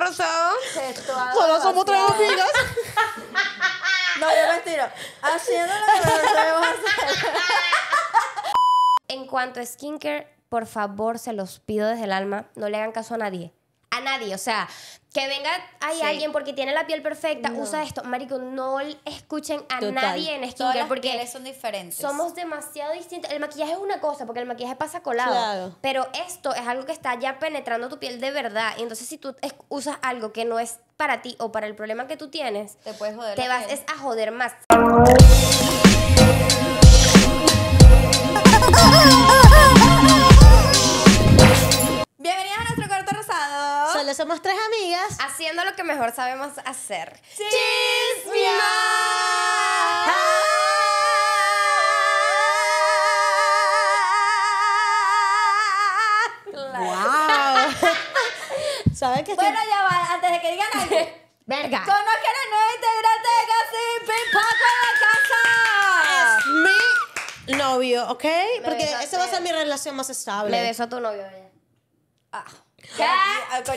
rosado. Solo somos tres amigas. No, yo mentira. Haciendo En cuanto a skincare, por favor, se los pido desde el alma, no le hagan caso a nadie. A nadie, o sea, que venga hay alguien porque tiene la piel perfecta, usa esto. Marico, no escuchen a nadie en skincare porque son diferentes. Somos demasiado distintos. El maquillaje es una cosa porque el maquillaje pasa colado, pero esto es algo que está ya penetrando tu piel de verdad. Y entonces si tú usas algo que no es para ti o para el problema que tú tienes, te puedes joder. Te vas es a joder más. Solo somos tres amigas. Haciendo lo que mejor sabemos hacer. Wow ¿Saben que Bueno, ya va, antes de que digan algo. Verga. Conozca la nueva integrante de Gossip Paco de la casa. Es mi novio, ¿ok? Porque esa va a ser mi relación más estable. Le beso a tu novio, ella. Ah. Ya, ah, Yo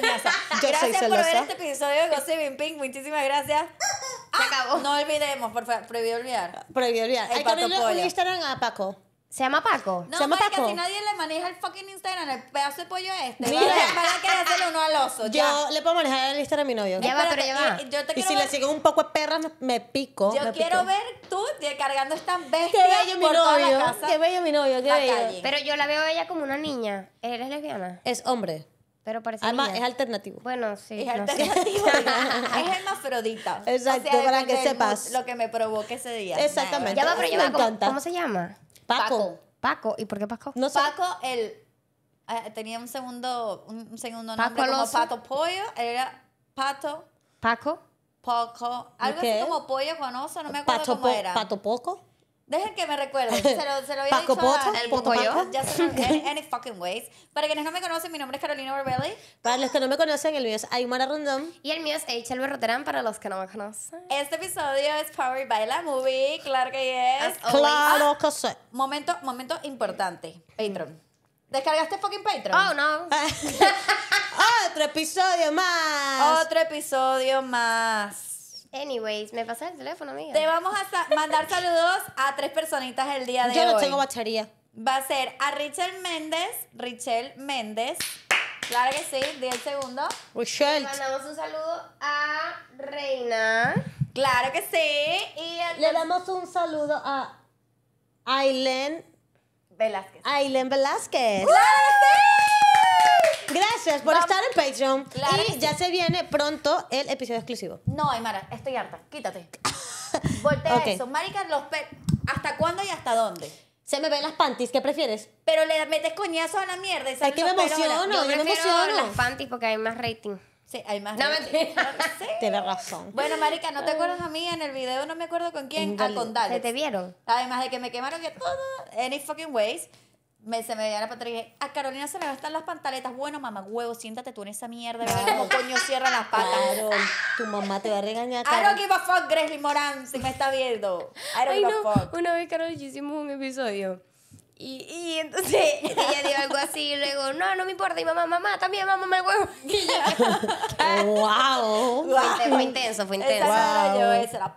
gracias soy celosa. por ver este episodio de Gossip Pink. Muchísimas gracias. Se acabó. No olvidemos, por favor. Prohibido olvidar. Prohibido olvidar. El Hay que Instagram a Paco. Se llama Paco. No, Se llama Paco. si nadie le maneja el fucking Instagram, el pedazo de pollo este. uno al oso. Yo le puedo manejar el Instagram a mi novio. Ya va, pero ya y- si le siguen un poco de perras, me, pico. Yo quiero ver tú descargando eh, cargando bestia Qué bello mi por novio. Qué bello mi novio, qué bello. Pero yo la veo a ella como una niña. ¿Eres lesbiana? Es hombre. Pero parece ah, Además, es alternativo. Bueno, sí. Es alternativo. es hermafrodita. Exacto, para que sepas. Lo que me provoque ese día. Exactamente. Ya ¿Cómo se llama? Paco. Paco. ¿Y por qué Paco? No Paco, sé. el... Eh, tenía un segundo, un segundo nombre como Pato Pollo. Era Pato... Paco. Poco. Algo así como pollo con no me acuerdo cómo era. ¿Pato Poco? Dejen que me recuerden. Se lo, se lo había dicho el puto yo. Ya se any, fucking ways. Para quienes no me conocen, mi nombre es Carolina Barbelli. Para los que no me conocen, el mío es Aymara Rondón. Y el mío es H.L. Roterán, para los que no me conocen. Este episodio es Powered by la Movie. Claro que es. Claro ah, que sí. Momento, momento importante. Patreon. ¿Descargaste fucking Patreon? Oh, no. Ah, otro episodio más. Otro episodio más. Anyways, me pasa el teléfono, amiga. Te vamos a mandar saludos a tres personitas el día de hoy. Yo no tengo batería. Va a ser a Richel Méndez, Richel Méndez. Claro que sí, 10 segundos. Richel. Mandamos un saludo a Reina. Claro que sí. Y Le damos un saludo a Ailen Velázquez. Ailen Velázquez. ¡Claro que sí! Gracias por estar en Patreon. y ya se viene pronto el episodio exclusivo. No, Aymara, estoy harta. Quítate. Voltea okay. eso. Marica, los pe... ¿hasta cuándo y hasta dónde? Se me ven las panties, ¿qué prefieres? Pero le metes coñazo a la mierda. Es que me emociono, yo, me emociono. las panties porque hay más rating. Sí, hay más. No, mentira. sí. Tienes razón. Bueno, Marica, ¿no te acuerdas a mí en el video? No me acuerdo con quién. A ah, con Dale. Se te vieron? Además de que me quemaron ya todo. Any fucking ways me, se me veía la pantalla y dije, a Carolina se le estar las pantaletas. Bueno, mamá, huevo, siéntate tú en esa mierda, Como coño cierra las patas. Carol, tu mamá te va a regañar. I don't give a fuck, Gresley Morán, si me está viendo. I don't a fuck. Una vez, Carolina hicimos un episodio y, y entonces ella dijo algo así y luego, no, no me importa. Y mamá, mamá, también mamá el huevo. ¡Guau! wow. Fue, intenso, fue intenso. era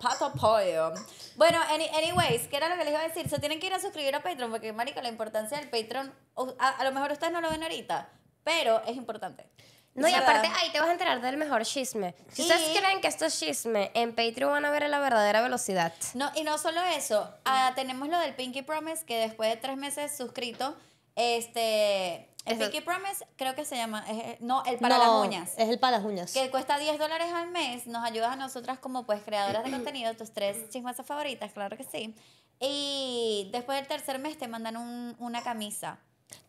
Bueno, any, anyways, ¿qué era lo que les iba a decir? Se tienen que ir a suscribir a Patreon porque, marica, la importancia del Patreon, a, a lo mejor ustedes no lo ven ahorita, pero es importante. No, y aparte ahí te vas a enterar del mejor chisme. Si ustedes creen que esto es chisme, en Patreon van a ver la verdadera velocidad. No, y no solo eso, ah, tenemos lo del Pinky Promise, que después de tres meses suscrito, este... El Pinky Promise creo que se llama, no, el para las uñas. Es el para las uñas. que cuesta 10 dólares al mes, nos ayudas a nosotras como pues creadoras de contenido, tus tres chismes favoritas, claro que sí. Y después del tercer mes te mandan una camisa.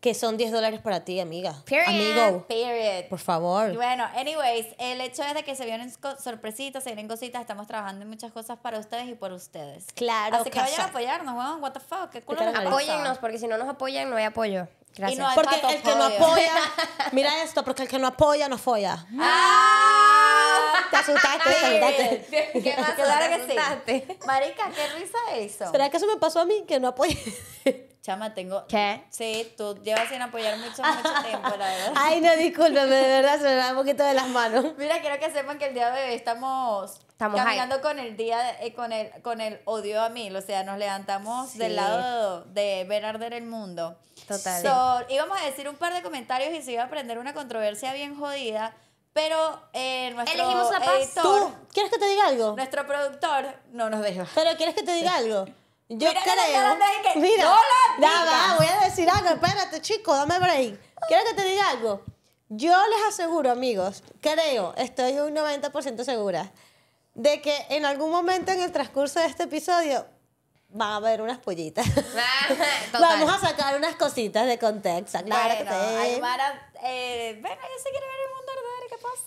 Que son 10 dólares para ti, amiga. Period. Amigo. Period. Por favor. Bueno, anyways, el hecho es de que se vienen sorpresitas, se vienen cositas. Estamos trabajando en muchas cosas para ustedes y por ustedes. Claro. Así que vayan a apoyarnos, weón. What the fuck. ¿Qué Apóyennos, porque si no nos apoyan, no hay apoyo. Gracias. porque el que no apoya... mira esto, porque el que no apoya, no folla. Ah te asustaste, te asustaste. ¿Qué más Claro que Marica, qué risa eso. ¿Será que eso me pasó a mí que no apoyé? Chama, tengo. ¿Qué? Sí, tú llevas sin apoyar mucho, mucho tiempo, la verdad. Ay, no, discúlpame, de verdad se me da un poquito de las manos. Mira, quiero que sepan que el día de hoy estamos. Estamos caminando con el día, eh, con, el, con el odio a mí O sea, nos levantamos del lado de ver arder el mundo. Total. íbamos a decir un par de comentarios y se iba a prender una controversia bien jodida pero eh, Elegimos la quieres que te diga algo? nuestro productor, no nos deja Pero quieres que te diga algo. Yo creo. mira, no la voy a decir algo. Espérate, chico, dame break. ¿Quieres que te diga algo? Yo les aseguro, amigos, creo, estoy un 90% segura, de que en algún momento en el transcurso de este episodio van a haber unas pollitas. Ah, Vamos a sacar unas cositas de contexto, claro que bueno, bueno, eh, ya se quiere ver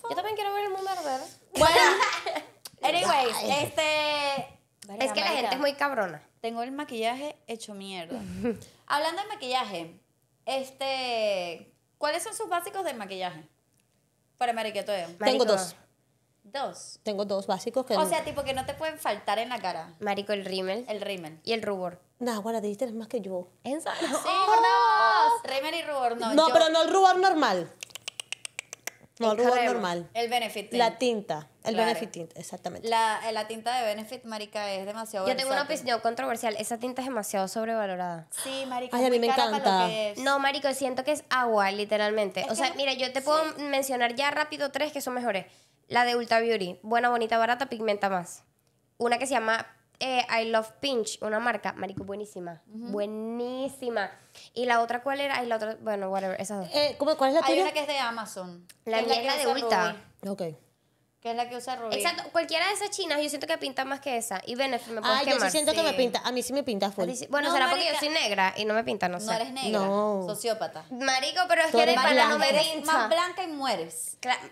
yo también quiero ver el mundo arder. Bueno, anyways, este. es que la gente es muy cabrona. Tengo el maquillaje hecho mierda. Hablando de maquillaje, este. ¿Cuáles son sus básicos de maquillaje? Para Tengo dos. Dos. Tengo dos básicos que. O sea, tipo que no te pueden faltar en la cara. Marico, el rímel. El rímel. Y el rubor. No, bueno, te diste más que yo. ¿En Rímel y rubor, no. No, pero no el rubor normal. No, el, rubor normal. El Benefit. Tint. La tinta. El Benefit Tint, exactamente. Eh, la, tinta de Benefit, marica, es demasiado Yo tengo una opinión controversial. Esa tinta es demasiado sobrevalorada. Sí, marica. Ay, a mí me encanta. No, marico, siento que es agua, literalmente. o sea, mira, yo te puedo mencionar ya rápido tres que son mejores. La de Ulta Beauty. Buena, bonita, barata, pigmenta más. Una que se llama eh, I Love Pinch, una marca, marico, buenísima. Buenísima. Y la otra, ¿cuál era? Y la otra, bueno, whatever, esas dos. Eh, ¿Cuál es la tuya? Hay una que es de Amazon. La negra de Ulta. Ok. Que es la que usa Rubí. Exacto, cualquiera de esas chinas yo siento que pinta más que esa. Y Benefit me puedes ah, yo sí siento que me pinta, a mí sí me pinta full. bueno, será porque yo soy negra y no me pinta, no sé. No eres negra, no. sociópata. Marico, pero es que eres para no me pinta. más blanca y mueres. Claro.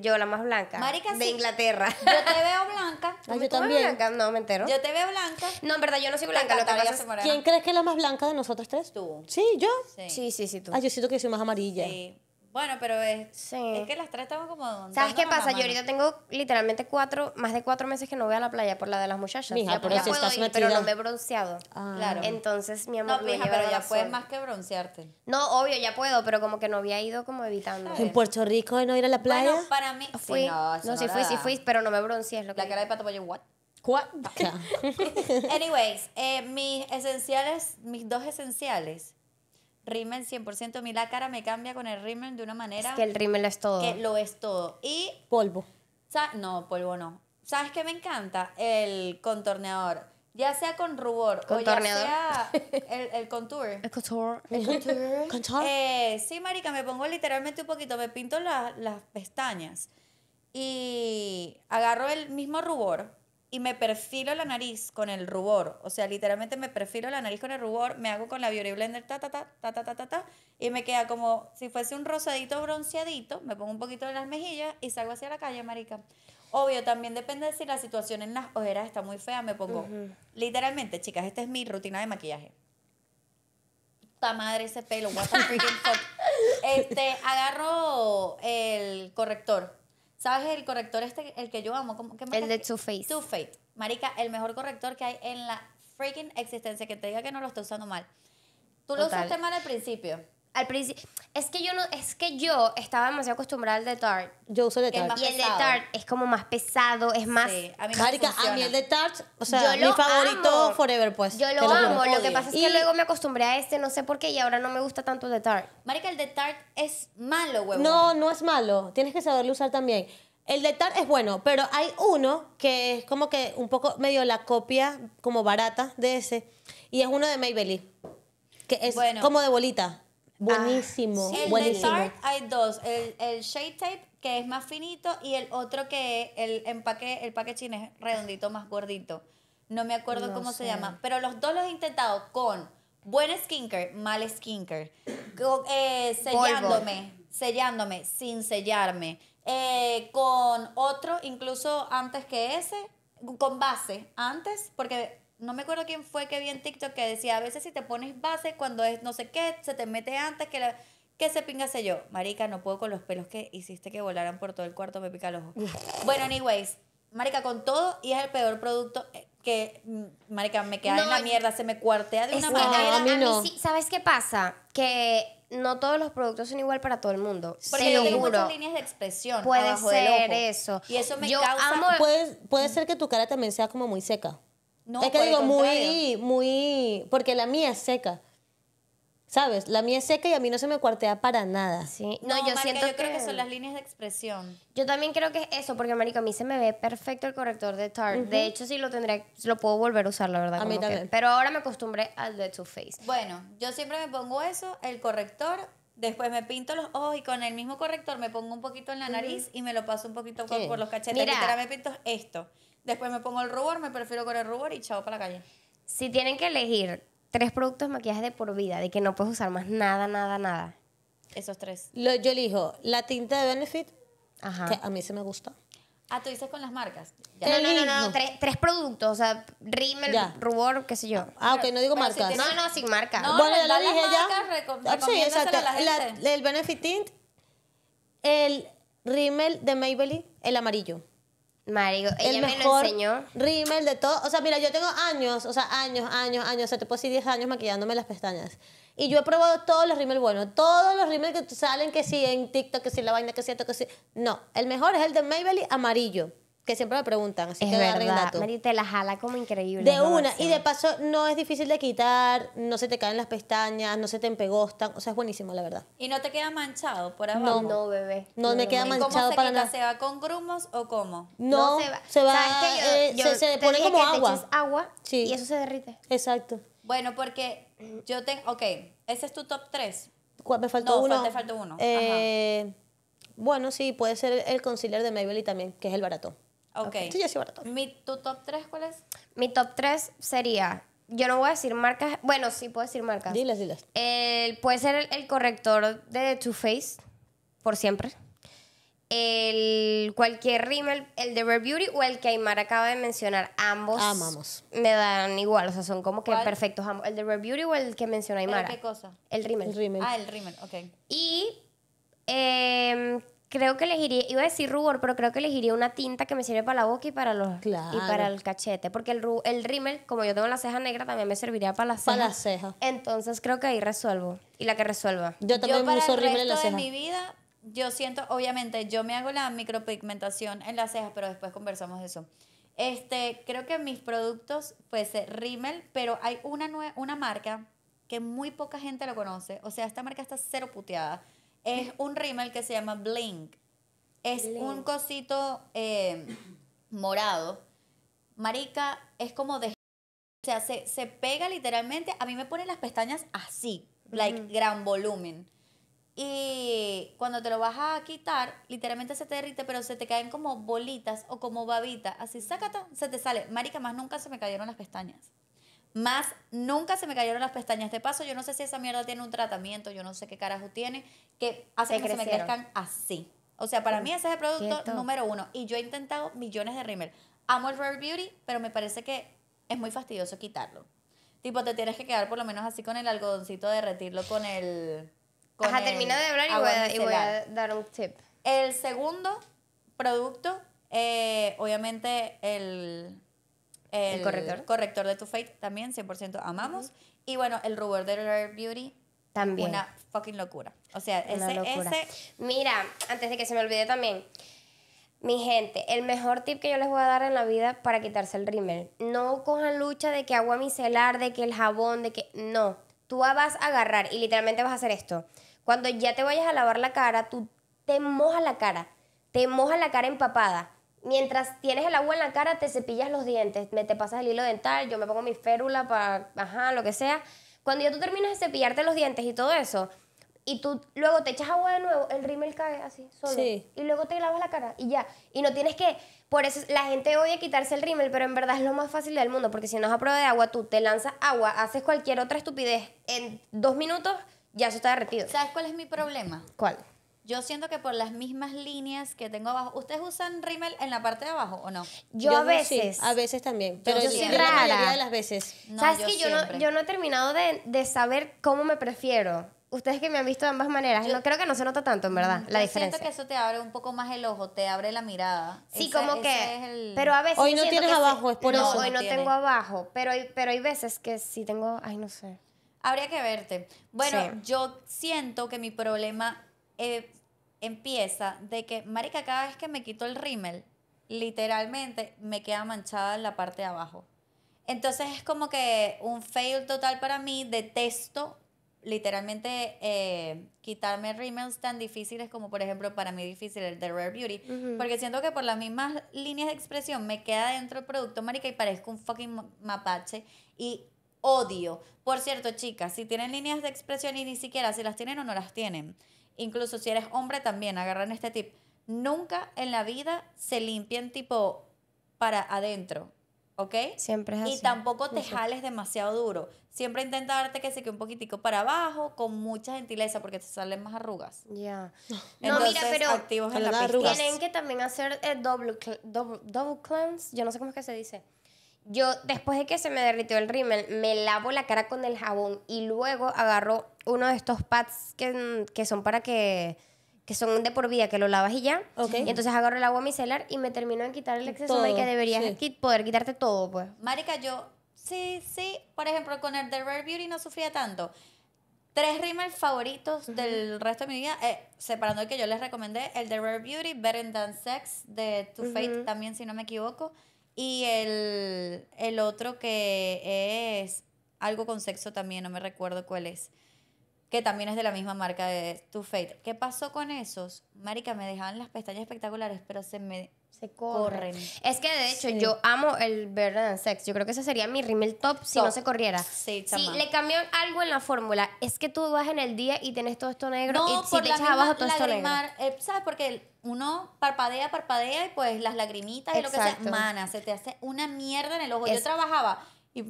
Yo, la más blanca. de Inglaterra. Yo te veo blanca. Ah, yo también. Blanca? No, me entero. Yo te veo blanca. No, en verdad, yo no soy blanca. Lo que ¿Quién crees que es la más blanca de nosotros tres? Tú. Sí, yo. Sí, sí, sí, tú. Ah, yo siento que soy más amarilla. Sí. Bueno, pero es, es que las tres estaban como... ¿Sabes qué pasa? Yo ahorita tengo literalmente cuatro, más de cuatro meses que no voy a la playa por la de las muchachas. Mija, ya, pero ya puedo ir, pero no me he bronceado. Ah. Claro. Entonces, mi amor, no, mija, pero ya puedes más que broncearte. No, obvio, ya puedo, pero como que no había ido como evitando. ¿En Puerto Rico de no ir a la playa? Bueno, para mí... Ah, fui. no, no, sí fui, sí fui, pero no me bronceé, lo que... La cara de pato yo, what? ¿What? Anyways, eh, mis esenciales, mis dos esenciales rímel 100%. A mí la cara me cambia con el rímel de una manera. Es que el rímel es todo. Que lo es todo. Y. Polvo. No, polvo no. ¿Sabes qué me encanta? El contorneador. Ya sea con rubor contorneador. o ya sea el, el contour. El contour. El contour. Eh, sí, marica, me pongo literalmente un poquito. Me pinto las pestañas. Y agarro el mismo rubor y me perfilo la nariz con el rubor. O sea, literalmente me perfilo la nariz con el rubor, me hago con la Beauty Blender, ta, ta, ta, ta, ta, ta, ta, y me queda como si fuese un rosadito bronceadito, me pongo un poquito de las mejillas y salgo hacia la calle, marica. Obvio, también depende de si la situación en las ojeras está muy fea, me pongo... Literalmente, chicas, esta es mi rutina de maquillaje. Ta madre ese pelo, Este, agarro el corrector ¿Sabes el corrector este, el que yo amo? como el de Too Faced. Too Faced. Marica, el mejor corrector que hay en la freaking existencia, que te diga que no lo estoy usando mal. Tú lo usaste mal al principio al principio es que yo no es que yo estaba demasiado acostumbrada al de tart yo uso el de y el de es como más pesado es más sí, a mí a mí el de tart o sea mi favorito forever pues yo lo, amo lo, que pasa es que luego me acostumbré a este no sé por qué y ahora no me gusta tanto el de tart el de tart es malo huevón no no es malo tienes que saberlo usar también el de tart es bueno pero hay uno que es como que un poco medio la copia como barata de ese y es uno de Maybelline que es como de bolita Buenísimo, ah, El hay dos, el, el Shade Tape que es más finito y el otro que es el empaque, el packaging es redondito, más gordito. No me acuerdo cómo se llama, pero los dos los he intentado con buen skinker mal skinker eh, sellándome, sellándome, sin sellarme, eh, con otro incluso antes que ese, con base antes, porque no me acuerdo quién fue que vi en TikTok que decía, a veces si te pones base cuando es no sé qué, se te mete antes que Que se pinga yo. Marica, no puedo con los pelos que hiciste que volaran por todo el cuarto, me pica el ojo. bueno, anyways, Marica, con todo y es el peor producto eh, que, mm, Marica, me queda en la mierda, se me cuartea de una manera. a ¿Sabes qué pasa? Que no todos los productos son igual para todo el mundo. Porque sí, líneas de expresión. Puede ser eso. Y eso me causa. puede ser que tu cara también sea como muy seca es que digo, muy, muy, porque la mía es seca. ¿Sabes? La mía es seca y a mí no se me cuartea para nada. Sí. No, yo siento yo creo que son las líneas de expresión. Yo también creo que es eso, porque marico, a mí se me ve perfecto el corrector de Tarte. De hecho, sí lo tendría, lo puedo volver a usar, la verdad. A mí también. pero ahora me acostumbré al de Too Faced. Bueno, yo siempre me pongo eso, el corrector, después me pinto los ojos y con el mismo corrector me pongo un poquito en la nariz y me lo paso un poquito por, los cachetes. Mira, ahora me pinto esto. Después me pongo el rubor, me prefiero con el rubor y chao para la calle. Si tienen que elegir tres productos de maquillaje de por vida, de que no puedes usar más nada, nada, nada. Esos tres. yo elijo la tinta de Benefit, que a mí se me gusta. Ah, tú dices con las marcas. No, no, no, Tres, productos, o sea, rímel, rubor, qué sé yo. Ah, ok, no digo marcas. No, no, sin marca. bueno, ya la dije ya. Ah, sí, exacto. el Benefit Tint, el rímel de Maybelline, el amarillo. Marico, ella el me mejor enseñó. rímel de todo. O sea, mira, yo tengo años, o sea, años, años, años. O sea, te puedo decir 10 años maquillándome las pestañas. Y yo he probado todos los rímel buenos. Todos los rímel que salen, que sí, en TikTok, que sí, la vaina, que sí, que sí. No, el mejor es el de Maybelline amarillo que siempre me preguntan, así que que agarren el dato. Mari te la jala como increíble. De una, y de paso no es difícil de quitar, no se te caen las pestañas, no se te empegostan, o sea, es buenísimo, la verdad. ¿Y no te queda manchado por abajo? No, no bebé. No, me queda manchado ¿Cómo se para la nada. ¿Se va con grumos o cómo? No, se va, se, va, eh, se, pone como agua. agua sí. y eso se derrite. Exacto. Bueno, porque yo tengo, ok, ese es tu top 3. Me faltó uno. te uno. Eh, bueno, sí, puede ser el concealer de Maybelline también, que es el barato Ok. Sí, Mi, ¿Tu top 3 cuál es? Mi top 3 sería. Yo no voy a decir marcas. Bueno, sí puedo decir marcas. Diles, diles. puede ser el, corrector de Too Faced, por siempre. El, cualquier rímel, el de Rare Beauty o el que Aymar acaba de mencionar, ambos Amamos. me dan igual, o sea, son como que perfectos ambos. El de Rare Beauty o el que menciona Aymara. qué cosa? El rímel. Ah, el rímel, ok. Y eh, creo que elegiría, iba a decir rubor, pero creo que elegiría una tinta que me sirve para la boca y para los y para el cachete, porque el el rímel, como yo tengo la ceja negra, también me serviría para la ceja. Entonces creo que ahí resuelvo y la que resuelva. Yo también uso el en mi vida yo siento, obviamente, yo me hago la micropigmentación en las cejas, pero después conversamos de eso. Este, creo que mis productos pues ser eh, rímel, pero hay una una marca que muy poca gente lo conoce, o sea, esta marca está cero puteada es un rímel que se llama Blink. Es un cosito eh, morado. Marica, es como de... O sea, se, pega literalmente. A mí me ponen las pestañas así, like gran volumen. Y cuando te lo vas a quitar, literalmente se te derrite, pero se te caen como bolitas o como babitas, Así, sácata, se te sale. Marica, más nunca se me cayeron las pestañas. Más nunca se me cayeron las pestañas. De paso, yo no sé si esa mierda tiene un tratamiento, yo no sé qué carajo tiene, que hace que se me crezcan así. O sea, para mí ese es el producto número uno. Y yo he intentado millones de rímel. Amo el Rare Beauty, pero me parece que es muy fastidioso quitarlo. Tipo, te tienes que quedar por lo menos así con el algodoncito, derretirlo con el... Con Ajá, termino de hablar y voy, a, dar un tip. El segundo producto, eh, obviamente el el, corrector. Corrector de tu Faced también, 100% amamos. Y bueno, el rubor de Rare Beauty. También. Una fucking locura. O sea, ese, Mira, antes de que se me olvide también. Mi gente, el mejor tip que yo les voy a dar en la vida para quitarse el rímel. No cojan lucha de que agua micelar, de que el jabón, de que. No. Tú vas a agarrar y literalmente vas a hacer esto. Cuando ya te vayas a lavar la cara, tú te mojas la cara. Te mojas la cara empapada mientras tienes el agua en la cara, te cepillas los dientes, me te pasas el hilo dental, yo me pongo mi férula para, ajá, lo que sea. Cuando ya tú terminas de cepillarte los dientes y todo eso, y tú luego te echas agua de nuevo, el rímel cae así, solo. Y luego te lavas la cara y ya. Y no tienes que. Por eso la gente odia quitarse el rímel, pero en verdad es lo más fácil del mundo, porque si no es a prueba de agua, tú te lanzas agua, haces cualquier otra estupidez en dos minutos, ya se está derretido. ¿Sabes cuál es mi problema? ¿Cuál? Yo siento que por las mismas líneas que tengo abajo. ¿Ustedes usan rímel en la parte de abajo o no? Yo, a veces. a veces también. Pero yo, siempre. la mayoría de las veces. ¿Sabes que no, yo no, he terminado de, saber cómo me prefiero? ustedes que me han visto de ambas maneras, yo, creo que no se nota tanto, en verdad, la diferencia. Siento que eso te abre un poco más el ojo, te abre la mirada. Sí, como que. Pero a veces. Hoy no tienes abajo, es por eso. no, Hoy no tengo abajo, pero hay, pero hay veces que sí tengo. Ay, no sé. Habría que verte. Bueno, yo siento que mi problema eh, empieza de que, marica, cada vez que me quito el rímel, literalmente me queda manchada la parte de abajo. Entonces es como que un fail total para mí, detesto literalmente eh, quitarme rímels tan difíciles como por ejemplo para mí difícil el de Rare Beauty, porque siento que por las mismas líneas de expresión me queda dentro el producto, marica, y parezco un fucking mapache y odio. Por cierto, chicas, si tienen líneas de expresión y ni siquiera si las tienen o no las tienen, incluso si eres hombre también, agarran este tip. Nunca en la vida se limpien tipo para adentro, ¿ok? Siempre es así. Y tampoco te jales demasiado duro. Siempre intenta darte que se quede un poquitico para abajo con mucha gentileza porque te salen más arrugas. Ya. No, mira, pero activos en la tienen que también hacer el eh, double, double cleanse, yo no sé cómo es que se dice yo después de que se me derritió el rímel, me lavo la cara con el jabón y luego agarro uno de estos pads que, mm, son para que que son de por vida, que lo lavas y ya. Y entonces agarro el agua micelar y me termino en quitar el exceso, de que deberías poder quitarte todo, pues. Marica, yo, sí, sí, por ejemplo, con el The Rare Beauty no sufría tanto. Tres rímel favoritos del resto de mi vida, eh, separando el que yo les recomendé, el The Rare Beauty, Better Than Sex, de Too Faced también, si no me equivoco. Y el, otro que es algo con sexo también, no me recuerdo cuál es que también es de la misma marca de Too Fate. ¿Qué pasó con esos? Marica, me dejaban las pestañas espectaculares, pero se me se corren. Es que de hecho yo amo el and Sex. Yo creo que ese sería mi rímel top, si no se corriera. Sí, si le cambió algo en la fórmula, es que tú vas en el día y tienes todo esto negro y te echas abajo todo esto negro. Eh, ¿Sabes? Porque uno parpadea, parpadea y pues las lagrimitas y lo que sea, mana, se te hace una mierda en el ojo. yo trabajaba pues,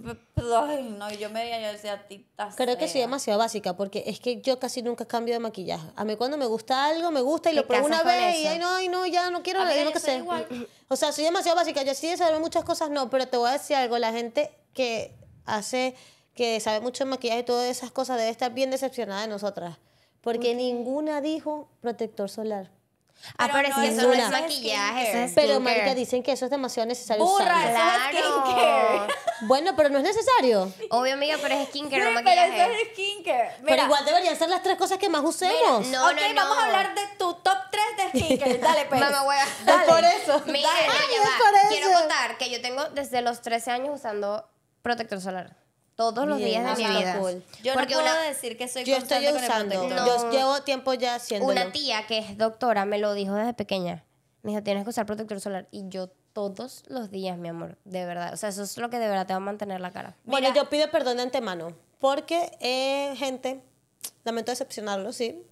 y yo me veía, yo decía, tita. Creo que soy demasiado básica porque es que yo casi nunca cambio de maquillaje. A mí cuando me gusta algo, me gusta y lo pruebo una vez y no, no, ya no quiero, que sé. O sea, soy demasiado básica. Yo sí de muchas cosas, no, pero te voy a decir algo. La gente que hace, que sabe mucho de maquillaje y todas esas cosas debe estar bien decepcionada de nosotras. Porque ninguna dijo protector solar apareciendo no, eso no es maquillaje, Pero marica dicen que eso es demasiado necesario Burra, Bueno, pero no es necesario. Obvio, amiga, pero es skincare, no maquillaje. Pero eso es skincare. pero igual deberían ser las tres cosas que más usemos. no, ok, vamos a hablar de tu top 3 de skincare. Dale, pues. Mamá, Dale. Es por eso. Mira, es por eso. Quiero contar que yo tengo desde los 13 años usando protector solar todos los días de mi vida. Yo no puedo decir que soy yo constante estoy usando, con Yo llevo tiempo ya haciendo. Una tía que es doctora me lo dijo desde pequeña. Me dijo, tienes que usar protector solar. Y yo todos los días, mi amor, de verdad. O sea, eso es lo que de verdad te va a mantener la cara. Bueno, yo pido perdón de antemano. Porque, eh, gente, lamento decepcionarlo, sí.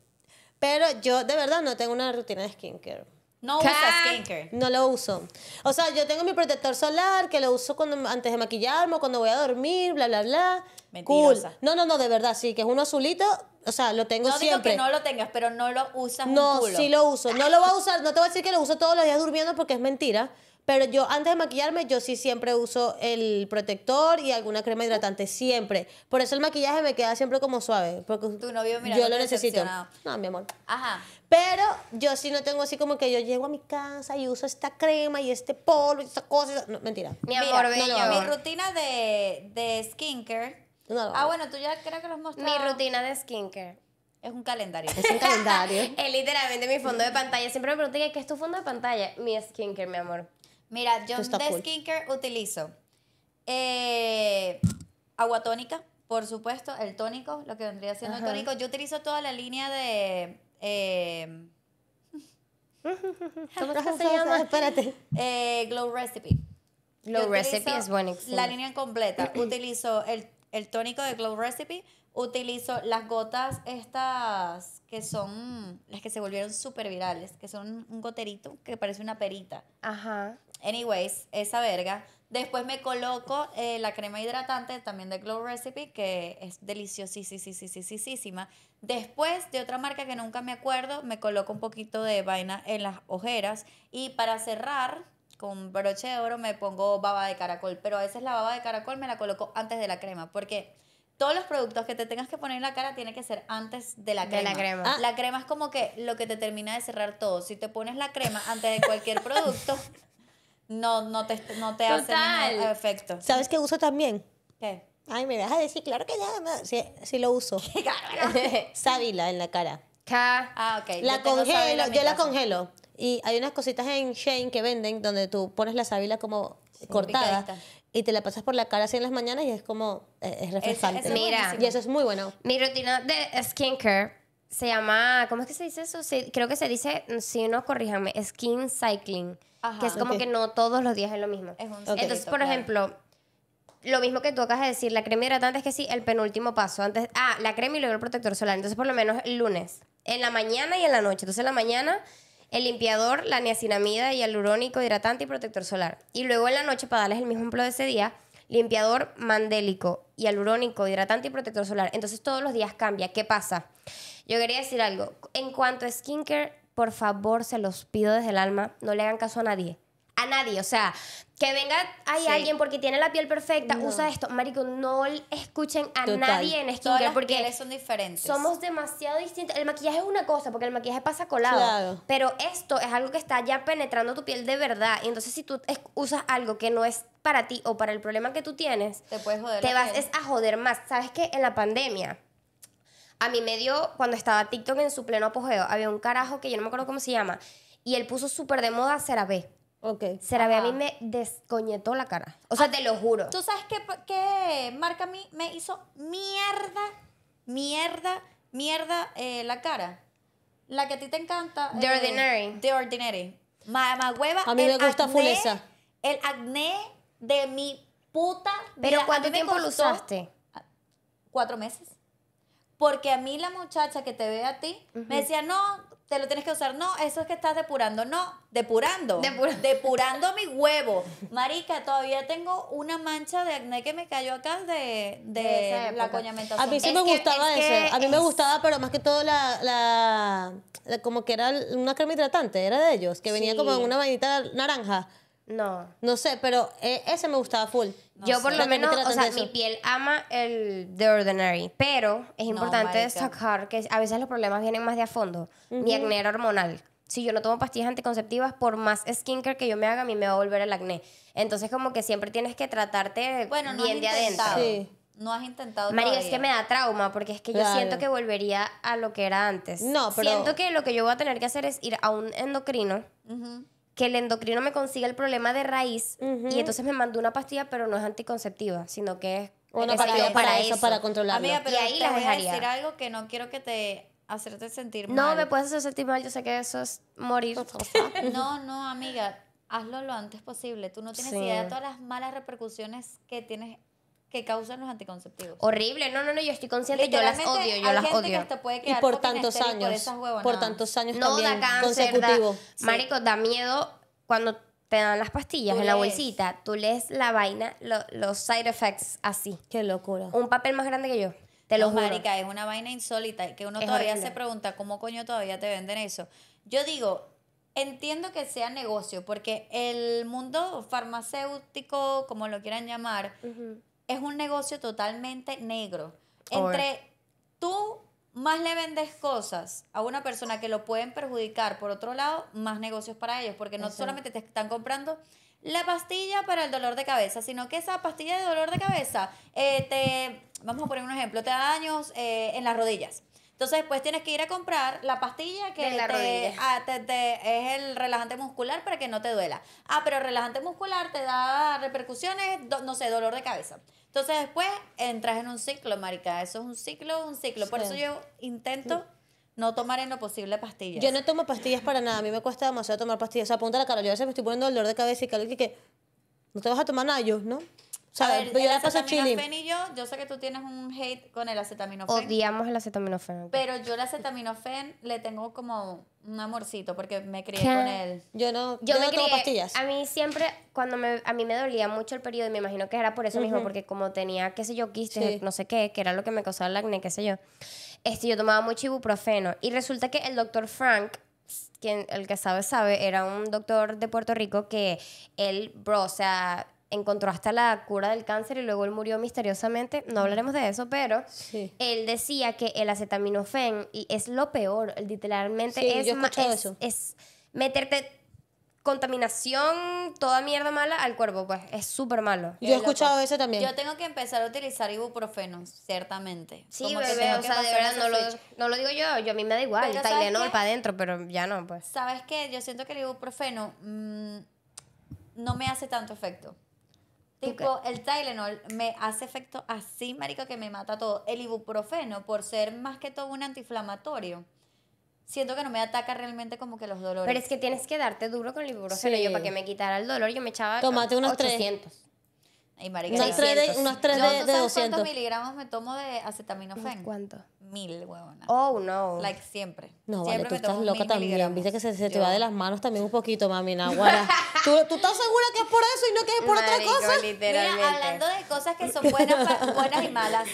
Pero yo de verdad no tengo una rutina de skincare. No usas skincare. No lo uso. O sea, yo tengo mi protector solar que lo uso cuando, antes de maquillarme cuando voy a dormir, bla, bla, bla. Mentirosa. No, no, no, de verdad, sí, que es uno azulito. O sea, lo tengo siempre. No digo que no lo tengas, pero no lo usas No, sí lo uso. No lo voy a usar, no te voy a decir que lo uso todos los días durmiendo porque es mentira. Pero yo antes de maquillarme, yo sí siempre uso el protector y alguna crema hidratante, siempre. Por eso el maquillaje me queda siempre como suave. Porque tu novio, mira, yo lo necesito. No, mi amor. Ajá. Pero yo sí no tengo así como que yo llego a mi casa y uso esta crema y este polvo y estas cosas. mentira. Mi amor, mi rutina de, de skincare. ah, bueno, tú ya creo que lo has mostrado. Mi rutina de skincare. Es un calendario. Es un calendario. es literalmente mi fondo de pantalla. Siempre me preguntan, ¿qué es tu fondo de pantalla? Mi skincare, mi amor. Mira, yo de skincare utilizo eh, agua tónica, por supuesto, el tónico, lo que vendría siendo el tónico. Yo utilizo toda la línea de Em, ¿Cómo se llama? Espérate. Eh, Glow Recipe. Glow Recipe es buenísimo. La línea completa. utilizo el, el, tónico de Glow Recipe. Utilizo las gotas estas que son las que se volvieron súper virales, que son un goterito que parece una perita. Ajá. Anyways, esa verga. Después me coloco eh, la crema hidratante también de Glow Recipe, que es deliciosísima. Después de otra marca que nunca me acuerdo, me coloco un poquito de vaina en las ojeras. Y para cerrar, con broche de oro, me pongo baba de caracol. Pero a veces la baba de caracol me la coloco antes de la crema, porque todos los productos que te tengas que poner en la cara tiene que ser antes de la crema. la crema. Ah, la crema es como que lo que te termina de cerrar todo. Si te pones la crema antes de cualquier producto, no, no te, no te hace efecto. ¿Sabes qué uso también? ¿Qué? Ay, me dejas decir, claro que ya, sí, sí lo uso. Sábila en la cara. Ah, ok. La congelo, yo la congelo. Y hay unas cositas en Shane que venden donde tú pones la sábila como cortada y te la pasas por la cara así en las mañanas y es como, eh, es refrescante. Mira. y eso es muy bueno. Mi rutina de skincare se llama, ¿cómo es que se dice eso? creo que se dice, mm, si no, corríjame, skin cycling que es como que no todos los días es lo mismo. Entonces, por ejemplo, lo mismo que tú acabas de decir, la crema hidratante es que sí, el penúltimo paso. Antes, ah, la crema y luego el protector solar. Entonces, por lo menos el lunes, en la mañana y en la noche. Entonces, en la mañana, el limpiador, la niacinamida, hialurónico, hidratante y protector solar. Y luego en la noche, para darles el mismo empleo de ese día, limpiador mandélico, hialurónico, hidratante y protector solar. Entonces, todos los días cambia. ¿Qué pasa? Yo quería decir algo. En cuanto a skincare, por favor, se los pido desde el alma, no le hagan caso a nadie. A nadie, o sea, que venga, hay alguien porque tiene la piel perfecta, usa esto. Marico, no escuchen a nadie en skincare porque son diferentes. Somos demasiado distintos. El maquillaje es una cosa porque el maquillaje pasa colado, pero esto es algo que está ya penetrando tu piel de verdad. Y entonces si tú usas algo que no es para ti o para el problema que tú tienes, te Te vas a joder más. ¿Sabes qué? En la pandemia a mí me dio, cuando estaba TikTok en su pleno apogeo, había un carajo que yo no me acuerdo cómo se llama, y él puso súper de moda CeraVe. Ok. CeraVe a mí me descoñetó la cara. O sea, ah, te lo juro. ¿Tú sabes qué, qué marca a mí me hizo mierda, mierda, mierda eh, la cara? La que a ti te encanta. The eh, Ordinary. The Ordinary. Mamá hueva. A mí me gusta fulesa. El acné de mi puta. Pero ¿cuánto tiempo lo usaste? Cuatro meses. Porque a mí la muchacha que te ve a ti me decía, no, te lo tienes que usar. No, eso es que estás depurando. No, depurando. depurando mi huevo. Marica, todavía tengo una mancha de acné que me cayó acá de, de, la coñamentación. A mí sí me gustaba eso. A mí me gustaba, pero más que todo la, Como que era una crema hidratante, era de ellos, que venía como en una vainita naranja. No. No sé, pero eh, ese me gustaba full. yo por lo menos, o sea, mi piel ama el The Ordinary, pero es importante destacar que a veces los problemas vienen más de a fondo. Mi acné era hormonal. Si yo no tomo pastillas anticonceptivas, por más skincare que yo me haga, a mí me va a volver el acné. Entonces como que siempre tienes que tratarte bueno, bien de adentro. No has intentado María, es que me da trauma porque es que yo siento que volvería a lo que era antes. No, pero... Siento que lo que yo voy a tener que hacer es ir a un endocrino que el endocrino me consiga el problema de raíz y entonces me mandó una pastilla, pero no es anticonceptiva, sino que es una pastilla para eso, para controlarlo. Amiga, pero y ahí te decir algo que no quiero que te hacerte sentir mal. No, me puedes hacer sentir mal, yo sé que eso es morir. no, no, amiga, hazlo lo antes posible. Tú no tienes idea de todas las malas repercusiones que tienes que causan los anticonceptivos. Horrible, no, no, no, yo estoy consciente, yo las odio, yo las odio. y por tantos años, por, tantos años da Marico, da miedo cuando te dan las pastillas en la bolsita, tú lees la vaina, los side effects así. Qué locura. Un papel más grande que yo. Te lo juro. Marica, es una vaina insólita que uno todavía se pregunta cómo coño todavía te venden eso. Yo digo, entiendo que sea negocio porque el mundo farmacéutico, como lo quieran llamar, es un negocio totalmente negro. Entre tú más le vendes cosas a una persona que lo pueden perjudicar, por otro lado, más negocios para ellos, porque no solamente te están comprando la pastilla para el dolor de cabeza, sino que esa pastilla de dolor de cabeza eh, te, vamos a poner un ejemplo, te da daños eh, en las rodillas. Entonces después pues, tienes que ir a comprar la pastilla que ah, te, es el relajante muscular para que no te duela. Ah, pero relajante muscular te da repercusiones, no sé, dolor de cabeza. Entonces después entras en un ciclo, marica. Eso es un ciclo, un ciclo. Por eso yo intento no tomar en lo posible pastillas. Yo no tomo pastillas para nada. A mí me cuesta demasiado tomar pastillas. O sea, apunta la cara. Yo a veces me estoy poniendo dolor de cabeza y que, que no te vas a tomar nada yo, ¿no? yo la paso chili. y yo, yo sé que tú tienes un hate con el acetaminofén. Odiamos el acetaminofén. Pero yo el acetaminofén le tengo como un amorcito porque me crié con él. Yo no, yo, no tomo pastillas. A mí siempre, cuando me, a mí me dolía mucho el periodo, y me imagino que era por eso mismo, porque como tenía, qué sé yo, quistes, no sé qué, que era lo que me causaba el acné, qué sé yo. Este, yo tomaba mucho ibuprofeno. Y resulta que el doctor Frank, quien el que sabe, sabe, era un doctor de Puerto Rico que él, bro, o sea, encontró hasta la cura del cáncer y luego él murió misteriosamente. No hablaremos de eso, pero él decía que el acetaminofén y es lo peor, literalmente es, eso. es meterte contaminación, toda mierda mala al cuerpo, pues es súper malo. Yo he escuchado eso también. Yo tengo que empezar a utilizar ibuprofeno, ciertamente. Sí, bebé, o sea, de verdad, no lo, digo yo, yo a mí me da igual, está lleno para adentro, pero ya no, pues. ¿Sabes qué? Yo siento que el ibuprofeno mm, no me hace tanto efecto. Tipo, el Tylenol me hace efecto así, marico, que me mata todo. El ibuprofeno, por ser más que todo un antiinflamatorio, siento que no me ataca realmente como que los dolores. Pero es que tienes que darte duro con el ibuprofeno. Yo para que me quitara el dolor, yo me echaba Tómate unos 300. Y unas 3 de, de, 200. ¿Cuántos miligramos me tomo de acetaminofén? ¿Cuánto? Mil, huevona. Oh, no. Like siempre. No, siempre vale, tú estás loca también. Viste que se, te va de las manos también un poquito, mami, ¿Tú, ¿Tú estás segura que es por eso y no que es por otra cosa? literalmente. Mira, hablando de cosas que son buenas, buenas y malas.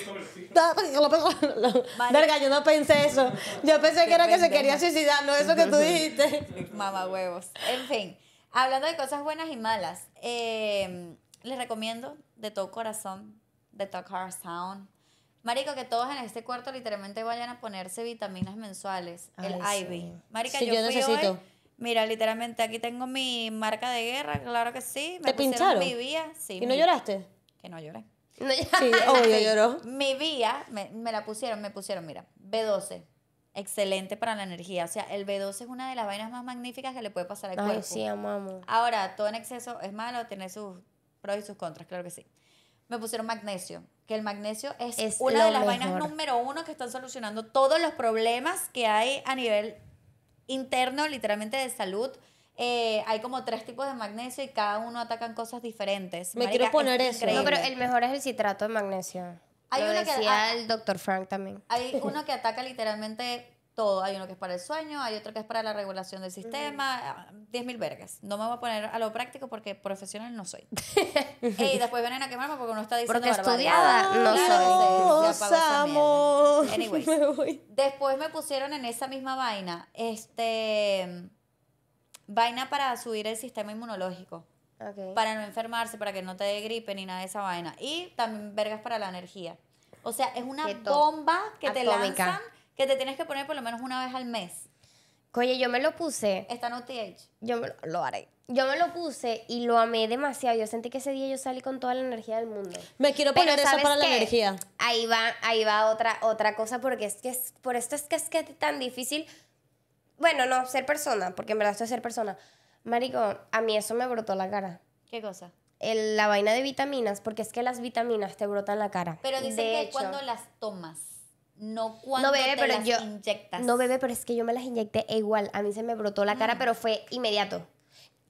Verga, yo no pensé eso. Yo pensé que era que se quería suicidar, no eso que tú dijiste. Mamá huevos. En fin, hablando de cosas buenas y malas. Eh les recomiendo de todo corazón, de todo corazón. Marico, que todos en este cuarto literalmente vayan a ponerse vitaminas mensuales, el Ivy. Marica, yo, fui necesito. Hoy, mira, literalmente aquí tengo mi marca de guerra, claro que sí. Me ¿Te pincharon? Mi vía, sí. ¿Y no lloraste? Que no lloré. sí, obvio lloró. Mi vía, me, la pusieron, me pusieron, mira, B12. Excelente para la energía. O sea, el B12 es una de las vainas más magníficas que le puede pasar al Ay, sí, amamos. Ahora, todo en exceso es malo, tiene sus pros y sus contras, claro que sí. Me pusieron magnesio, que el magnesio es, una de las vainas número uno que están solucionando todos los problemas que hay a nivel interno, literalmente de salud. Eh, hay como tres tipos de magnesio y cada uno atacan cosas diferentes. Me quiero poner eso. No, pero el mejor es el citrato de magnesio. Hay decía el doctor Frank también. Hay uno que ataca literalmente todo. Hay uno que es para el sueño, hay otro que es para la regulación del sistema, ah, diez mil vergas. No me voy a poner a lo práctico porque profesional no soy. y después vienen a quemarme porque uno está diciendo Porque estudiada ah, no soy. me después me pusieron en esa misma vaina, este, vaina para subir el sistema inmunológico. Para no enfermarse, para que no te dé gripe ni nada de esa vaina. Y también vergas para la energía. O sea, es una bomba que te lanzan que te tienes que poner por lo menos una vez al mes. Oye, yo me lo puse. Está en UTH. Yo me lo, haré. Yo me lo puse y lo amé demasiado. Yo sentí que ese día yo salí con toda la energía del mundo. Me quiero poner eso para la energía. Ahí va, ahí va otra, otra cosa, porque es que es, por esto es que es tan difícil. Bueno, no, ser persona, porque en verdad esto es ser persona. Marico, a mí eso me brotó la cara. ¿Qué cosa? El, la vaina de vitaminas, porque es que las vitaminas te brotan la cara. Pero dicen que cuando las tomas no cuando pero las yo, inyectas. No bebe, pero es que yo me las inyecté e igual. A mí se me brotó la cara, mm. pero fue inmediato.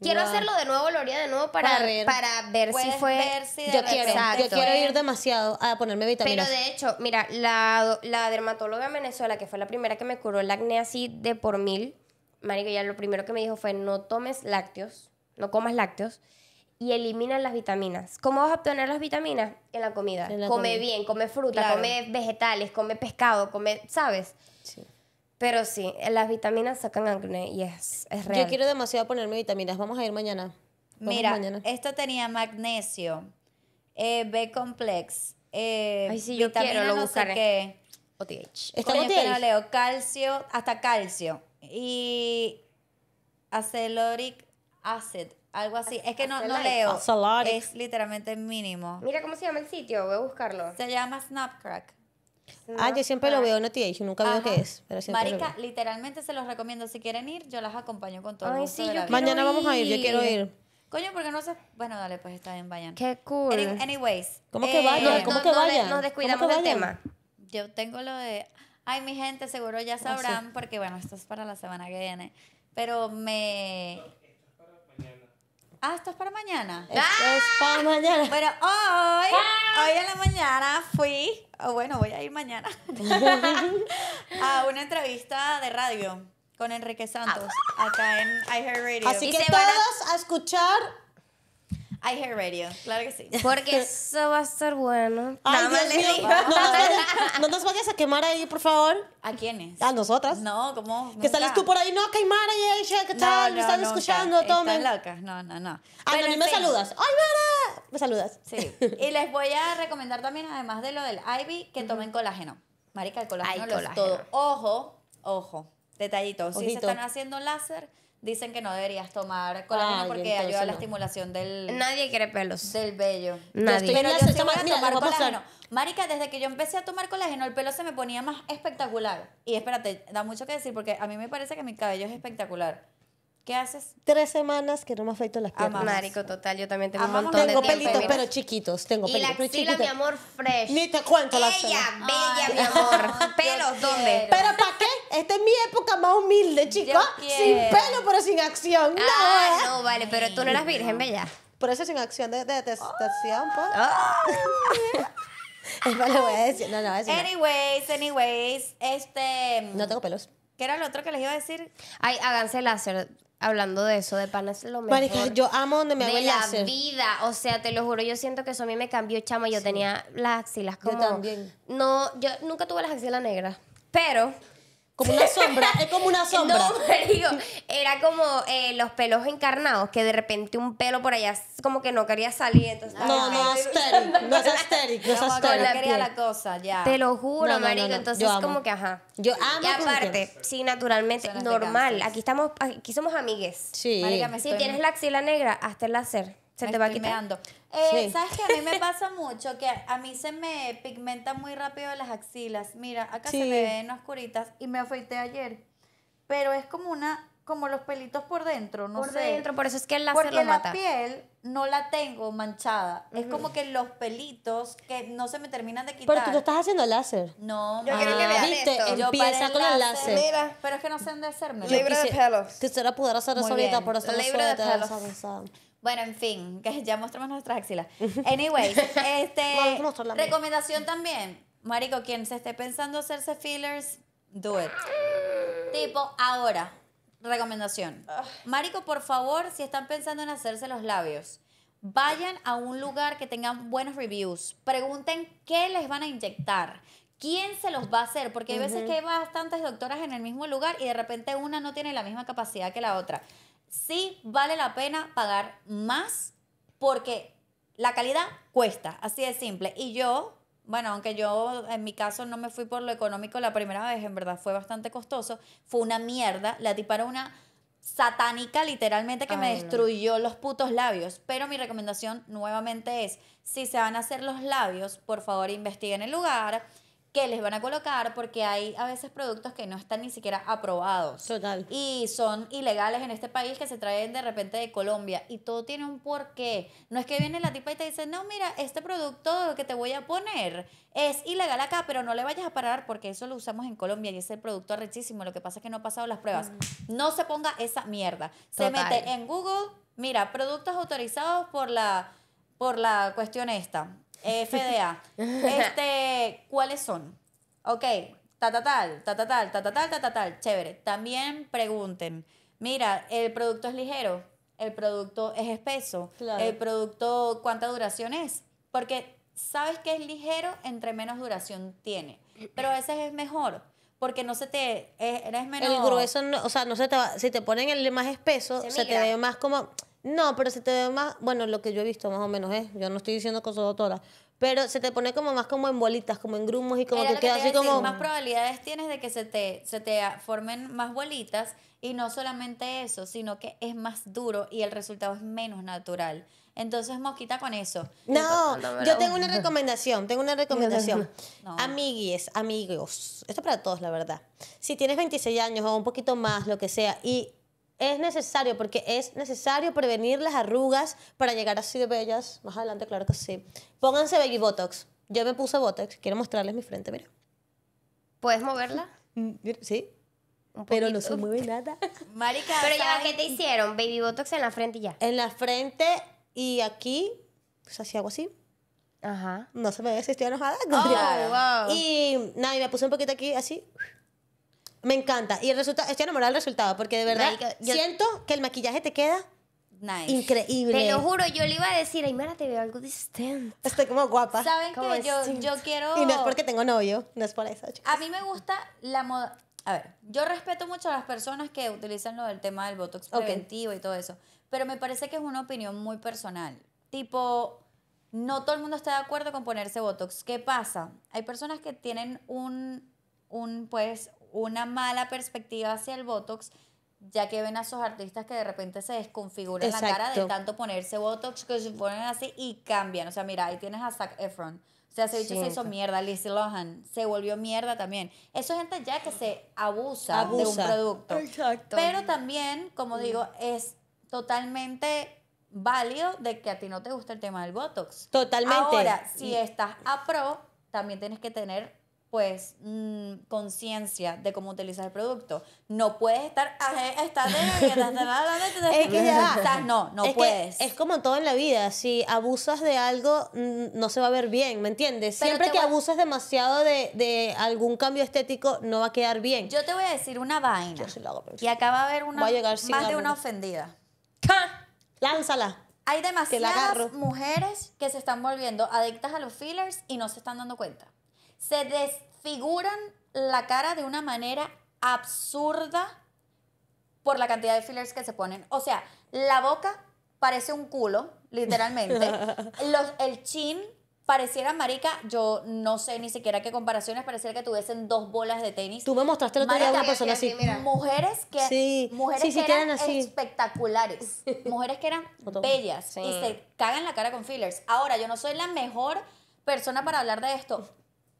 Quiero hacerlo de nuevo, lo de nuevo para, ver, si fue. yo, quiero, yo quiero ir demasiado a ponerme vitaminas. Pero de hecho, mira, la, la dermatóloga en Venezuela, que fue la primera que me curó el acné así de por mil, Marico, ya lo primero que me dijo fue: no tomes lácteos, no comas lácteos y eliminan las vitaminas. ¿Cómo vas a obtener las vitaminas? En la comida. come bien, come fruta, come vegetales, come pescado, come, ¿sabes? Sí. Pero sí, las vitaminas sacan acné y es, es real. Yo quiero demasiado ponerme vitaminas. Vamos a ir mañana. Mira, esto tenía magnesio, eh, B complex, eh, lo buscaré. OTH. ¿Está Calcio, hasta calcio. Y aceloric acid. Algo así. Es que no, no leo. Es literalmente mínimo. Mira cómo se llama el sitio, voy a buscarlo. Se llama Snapcrack. Ah, yo siempre lo veo en TH, nunca veo qué es. Marica, literalmente se los recomiendo. Si quieren ir, yo las acompaño con todo Mañana vamos a ir, yo quiero ir. Coño, porque no sé Bueno, dale, pues está bien, vayan. Qué cool. anyways. ¿Cómo que eh, ¿Cómo que Nos descuidamos del tema. Yo tengo lo de. Ay, mi gente, seguro ya ah, sabrán, porque bueno, esto es para la semana que viene. Pero me Ah, esto es para mañana. Esto es para ah. mañana. Bueno, hoy, ah. hoy en la mañana fui, o oh, bueno, voy a ir mañana, a una entrevista de radio con Enrique Santos, ah. acá en iHeartRadio. Así que todos a escuchar I hear Radio, claro que sí. Porque eso va a estar bueno. Ay, no, nos vayas, a quemar ahí, por favor. ¿A quiénes? A nosotras. No, ¿cómo? Que sales tú por ahí, no, a quemar ahí, ¿qué tal? No, me están escuchando, tomen. Están locas, no, no, no. Ah, no, ni me saludas. ¡Ay, Mara! Me saludas. Sí. Y les voy a recomendar también, además de lo del Ivy, que tomen colágeno. Marica, el colágeno, Ay, Es todo. Ojo, ojo, detallito. Si se están haciendo láser dicen que no deberías tomar colágeno porque ayuda a la estimulación del nadie quiere pelos del vello nadie pero yo tomar colágeno marica desde que yo empecé a tomar colágeno el pelo se me ponía más espectacular y espérate da mucho que decir porque a mí me parece que mi cabello es espectacular ¿Qué haces? Tres semanas que no me afecto las piernas. Amarico total, yo también tengo un montón tengo pelitos, pero chiquitos. Tengo y pelitos, la axila, mi amor, fresh. Ni te cuento la axila. Bella, bella, mi amor. ¿Pelos dónde? ¿Pero para qué? Esta es mi época más humilde, chico. Sin pelo, pero sin acción. Ah, no, eh. no vale, pero tú no eras virgen, bella. Por eso sin acción de, de, de, de ah. No pues. ah. lo voy a decir. No, no, voy a Anyways, anyways, este. No tengo pelos. ¿Qué era lo otro que les iba a decir? Ay, háganse láser. Hablando de eso, de panes es lo mejor. yo amo donde me de la vida, o sea, te lo juro, yo siento que eso a mí me cambió, chama. Yo tenía las axilas como. No, yo nunca tuve las axilas negras, pero como una sombra, es como una sombra. No, digo era como eh, los pelos encarnados, que de repente un pelo por allá como que no quería salir, entonces... No, no no es asteric, no es asteric. No quería la cosa, ya. Te lo juro, no, no, marico, entonces como que ajá. Yo amo Y aparte, sí, naturalmente, normal, aquí estamos, aquí somos amigues. Sí. si tienes la axila negra, hazte el láser, se te va quitando. Eh, ¿Sabes que A mí me pasa mucho que a mí se me pigmentan muy rápido las axilas. Mira, acá se me ven oscuritas y me afeité ayer. Pero es como una, como los pelitos por dentro, no por sé. Por dentro, por eso es que el láser Porque lo mata. la piel no la tengo manchada. Es como que los pelitos que no se me terminan de quitar. Pero tú estás haciendo láser. No, yo quiero que vean ¿Viste? Esto. Empieza con el láser. Mira. Pero es que no sé de hacerme. Libre de pelos. Quisiera poder hacer eso ahorita, pero eso Libre de pelos. Bueno, en fin, que ya mostramos nuestras axilas. Anyway, este, recomendación también. Marico, quien se esté pensando hacerse fillers, do it. tipo, ahora, recomendación. Ah. Marico, por favor, si están pensando en hacerse los labios, vayan a un lugar que tengan buenos reviews. Pregunten qué les van a inyectar. ¿Quién se los va a hacer? Porque hay veces que hay bastantes doctoras en el mismo lugar y de repente una no tiene la misma capacidad que la otra sí vale la pena pagar más porque la calidad cuesta, así de simple. Y yo, bueno, aunque yo en mi caso no me fui por lo económico la primera vez, en verdad fue bastante costoso, fue una mierda, la tipa una satánica literalmente que me destruyó los putos labios. Pero mi recomendación nuevamente es, si se van a hacer los labios, por favor investiguen el lugar que les van a colocar, porque hay a veces productos que no están ni siquiera aprobados. Total. Y son ilegales en este país que se traen de repente de Colombia. Y todo tiene un porqué. No es que viene la tipa y te dice, no, mira, este producto que te voy a poner es ilegal acá, pero no le vayas a parar porque eso lo usamos en Colombia y ese producto arrechísimo. Lo que pasa es que no ha pasado las pruebas. Mm. No se ponga esa mierda. Se mete en Google, mira, productos autorizados por la, por la cuestión esta FDA. Este, ¿cuáles son? Ok, tal, tatatal, tatatal, tal, chévere. También pregunten, mira, ¿el producto es ligero? ¿El producto es espeso? ¿El producto cuánta duración es? Porque sabes que es ligero entre menos duración tiene, pero ese es mejor porque no se te eh, es menos el grueso o sea no se te va si te ponen el más espeso se, se te ve más como no, pero se te ve más, bueno, lo que yo he visto más o menos es, ¿eh? yo no estoy diciendo cosas doctora, pero se te pone como más como en bolitas, como en grumos y como que queda así como... Más probabilidades tienes de que se te, se te formen más bolitas y no solamente eso, sino que es más duro y el resultado es menos natural. Entonces, mosquita con eso. No, yo tengo una recomendación, tengo una recomendación. Amigues, amigos, esto para todos, la verdad. Si tienes 26 años o un poquito más, lo que sea, y es necesario, porque es necesario prevenir las arrugas para llegar así de bellas. Más adelante, claro que sí. Pónganse Baby Botox. Yo me puse Botox. Quiero mostrarles mi frente, mira. ¿Puedes moverla? Mm, sí. Pero no se mueve nada. Marica, Pero ya, ¿qué te hicieron? Baby Botox en la frente y ya. En la frente y aquí, pues así hago así. Ajá. No se me ve si estoy enojada. Oh, wow. Y nada, y me puse un poquito aquí así. Me encanta. Y el resultado, estoy enamorada del resultado porque de verdad siento que el maquillaje te queda increíble. Te lo juro, yo le iba a decir, ay, mira te veo algo distinto. Estoy como guapa. Saben que yo, yo quiero. Y no es porque tengo novio, no es por eso. A mí me gusta la moda. A ver, yo respeto mucho a las personas que utilizan lo del tema del botox preventivo y todo eso, pero me parece que es una opinión muy personal. Tipo, no todo el mundo está de acuerdo con ponerse botox. ¿Qué pasa? Hay personas que tienen un, un pues, una mala perspectiva hacia el Botox, ya que ven a esos artistas que de repente se desconfiguran la cara de tanto ponerse Botox, que se ponen así y cambian. O sea, mira, ahí tienes a Zac Efron. O sea, se hizo mierda, Lizzie Lohan se volvió mierda también. Eso es gente ya que se abusa, de un producto. Exacto. Pero también, como digo, es totalmente válido de que a ti no te gusta el tema del Botox. Totalmente. Ahora, si estás a pro, también tienes que tener pues mm, conciencia de cómo utilizar el producto. No puedes estar es no, no puedes. es como todo en la vida, si abusas de algo mm, no se va a ver bien, ¿me entiendes? Siempre que abusas demasiado de, algún cambio estético no va a quedar bien. Yo te voy a decir una vaina. y acaba va a haber una más de una ofendida. ¡Ja! Lánzala. Hay demasiadas mujeres que se están volviendo adictas a los fillers y no se están dando cuenta se desfiguran la cara de una manera absurda por la cantidad de fillers que se ponen. O sea, la boca parece un culo, literalmente. Los, el chin pareciera marica, yo no sé ni siquiera qué comparaciones, pareciera que tuviesen dos bolas de tenis. Tú me mostraste el que una persona así. Mujeres que, mujeres que eran espectaculares, mujeres que eran bellas y se cagan la cara con fillers. Ahora, yo no soy la mejor persona para hablar de esto,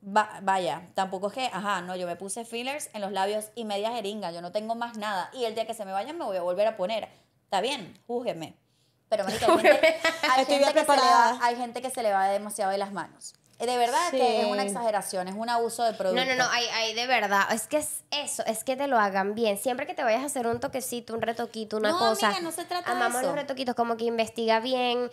vaya, tampoco es que, ajá, no, yo me puse fillers en los labios y media jeringa, yo no tengo más nada. Y el día que se me vayan me voy a volver a poner. Está bien, Júgeme. Pero, marica, hay gente, que se va, hay gente que se le va demasiado de las manos. Eh, de verdad que es una exageración, es un abuso de producto. No, no, no, hay, de verdad. Es que es eso, es que te lo hagan bien. Siempre que te vayas a hacer un toquecito, un retoquito, una no, cosa. No, no se trata de eso. los retoquitos, como que investiga bien,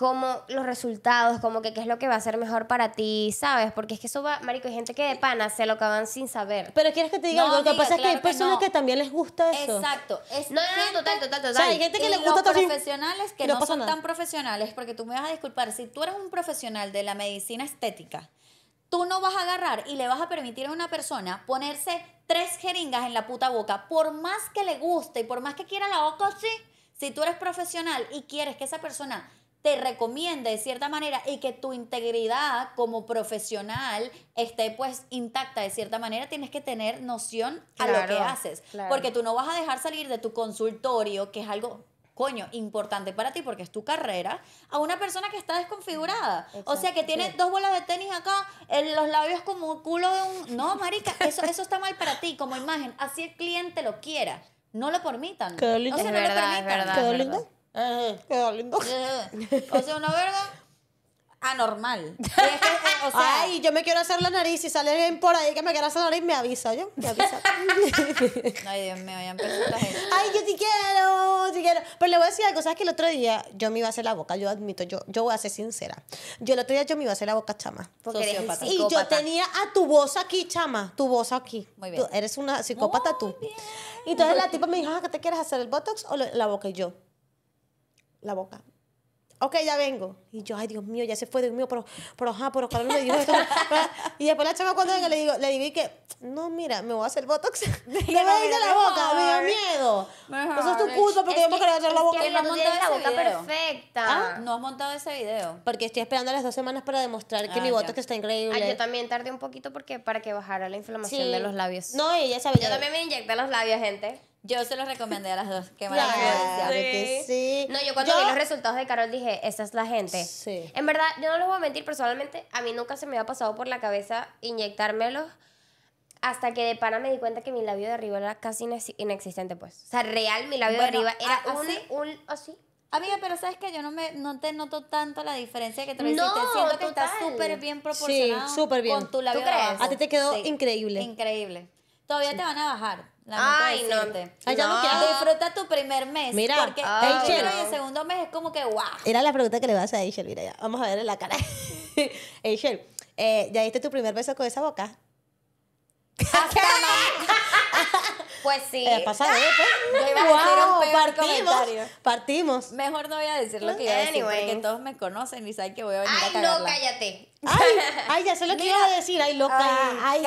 como los resultados, como que qué es lo que va a ser mejor para ti, ¿sabes? Porque es que eso va, marico, hay gente que de pana se lo acaban sin saber. Pero quieres que te diga algo, lo que pasa es que hay personas que, también les gusta eso. Exacto. no, no, total, total, O sea, hay gente que les gusta los profesionales que no, son tan profesionales, porque tú me vas a disculpar, si tú eres un profesional de la medicina estética, tú no vas a agarrar y le vas a permitir a una persona ponerse tres jeringas en la puta boca, por más que le guste y por más que quiera la boca sí, si tú eres profesional y quieres que esa persona te recomiende de cierta manera y que tu integridad como profesional esté pues intacta de cierta manera, tienes que tener noción a lo que haces. Porque tú no vas a dejar salir de tu consultorio, que es algo coño, importante para ti porque es tu carrera, a una persona que está desconfigurada. o sea, que tiene dos bolas de tenis acá, en los labios como un culo de un... No, marica, eso, eso está mal para ti como imagen. Así el cliente lo quiera. No lo permitan. verdad, eh, lindo. Eh, o sea, una verga anormal. Ay, yo me quiero hacer la nariz. Si sale bien por ahí que me quiero hacer la nariz, me avisa, ¿yo? Me avisa. Ay, Dios mío, ya empezó Ay, yo te quiero, te quiero. Pero le voy a decir algo. ¿Sabes que el otro día yo me iba a hacer la boca? Yo admito, yo, yo voy a ser sincera. Yo el otro día yo me iba a hacer la boca, chama. y yo tenía a tu voz aquí, chama. Tu voz aquí. Muy bien. eres una psicópata tú. Y Entonces la tipa me dijo, ah, ¿qué te quieres hacer? ¿El Botox o la boca? Y yo, la boca. Ok, ya vengo. Y yo, ay, Dios mío, ya se fue, Dios mío, pero, pero, ajá, pero me esto. y después la chama cuando venga le digo, le digo, que, no, mira, me voy a hacer Botox. me voy a ir de la boca, me da miedo. Eso es tu culpa porque yo me quería hacer la boca. no has montado la boca perfecta. Ah, no has montado ese video. Porque estoy esperando las dos semanas para demostrar que ah, mi Botox está increíble. Ah, yo también tardé un poquito porque para que bajara la inflamación de los labios. No, ella sabe. Yo también me inyecté los labios, gente. Yo se los recomendé a las dos. sí. No, yo cuando vi los resultados de Carol dije, esa es la gente. Sí. En verdad, yo no les voy a mentir, personalmente, a mí nunca se me había pasado por la cabeza inyectármelos hasta que de pana me di cuenta que mi labio de arriba era casi inexistente, pues. O sea, real, mi labio de arriba era así, un, así. ¿oh, Amiga, pero sabes que yo no me no te noto tanto la diferencia que te lo no, Siento que súper bien proporcionado. bien. Con tu labio A ti te quedó increíble. Increíble. Todavía te van a bajar. Ay, no. Ay, Disfruta tu primer mes. Mira, porque el primero y el segundo mes es como que guau. Era la pregunta que le vas a Aishel. Mira, ya, vamos a verle la cara. Aishel, eh, ¿ya diste tu primer beso con esa boca? Hasta Pues sí. Eh, pasa eh, pues. Yo iba a un partimos, comentario. Partimos. Mejor no voy a decir lo que iba a decir porque todos me conocen y saben que voy a venir ay, a cagarla. no, cállate. Ay, ya sé lo que iba a decir. Ay, loca. Ay,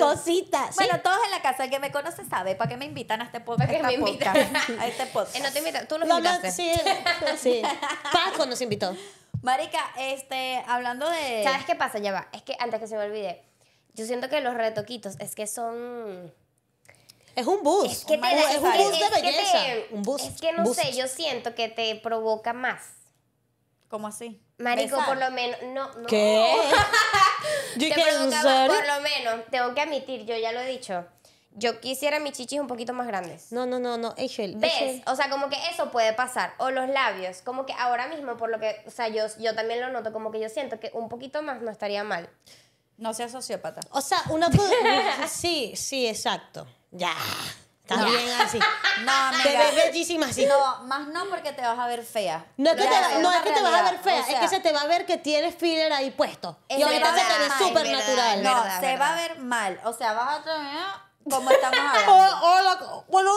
cositas. Bueno, todos en la casa, que me conoce sabe para qué me invitan a este podcast. ¿Para qué me invitan? a este podcast. Eh, no te invitan, tú nos no, invitaste. sí, sí. Paco nos invitó. Marica, este, hablando de... ¿Sabes qué pasa? Ya va. Es que antes que se me olvide, yo siento que los retoquitos es que son es un bus Es, un boost de belleza. Es que no sé, yo siento que te provoca más. ¿Cómo así? Marico, por lo menos. No, no. ¿Qué? te provoca por lo menos. Tengo que admitir, yo ya lo he dicho. Yo quisiera mis chichis un poquito más grandes. No, no, no, no, Echel. ¿Ves? O sea, como que eso puede pasar. O los labios. Como que ahora mismo, por lo que. O sea, yo, yo también lo noto. Como que yo siento que un poquito más no estaría mal. No seas sociópata. O sea, uno puede. sí, sí, exacto. Ya. también bien así. Te ves bellísima así. No, más no porque te vas a ver fea. No es que, te, no es que te, vas a ver fea, es que se te va a ver que tienes filler ahí puesto. Y ahorita se te ve súper natural. No, se va a ver mal. O sea, vas a tener como estamos hablando. Hola, buenos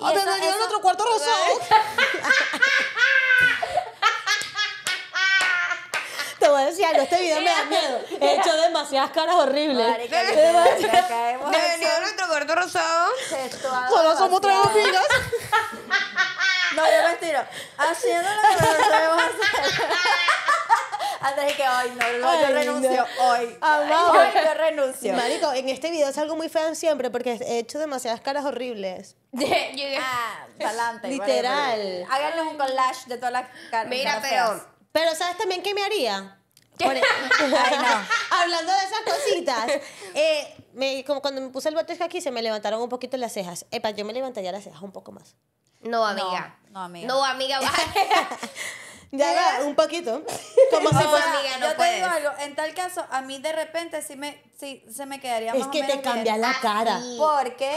días. Yo en otro cuarto rosado. voy a decir este video me da miedo. He hecho demasiadas caras horribles. Marica, Demasiadas- a nuestro cuarto rosado. Solo somos tres amigas. No, yo mentira. Haciendo lo que no debemos hacer. Andrés, que hoy no, no, yo renuncio. Hoy. Hoy yo renuncio. Marico, en este video salgo muy fea siempre porque he hecho demasiadas caras horribles. Ah, adelante Literal. Háganle un collage de todas las caras Mira, pero. Pero ¿sabes también qué me haría? E- Hablando de esas cositas, eh, como cuando me puse el botox aquí se me levantaron un poquito las cejas. Epa, yo me levantaría las cejas un poco más. No, amiga. no, amiga. No, amiga, Ya, un poquito. Como si No, yo te digo algo, en tal caso, a mí de repente sí, me, sí se me quedaría Es más Es que te cambia la cara. Porque,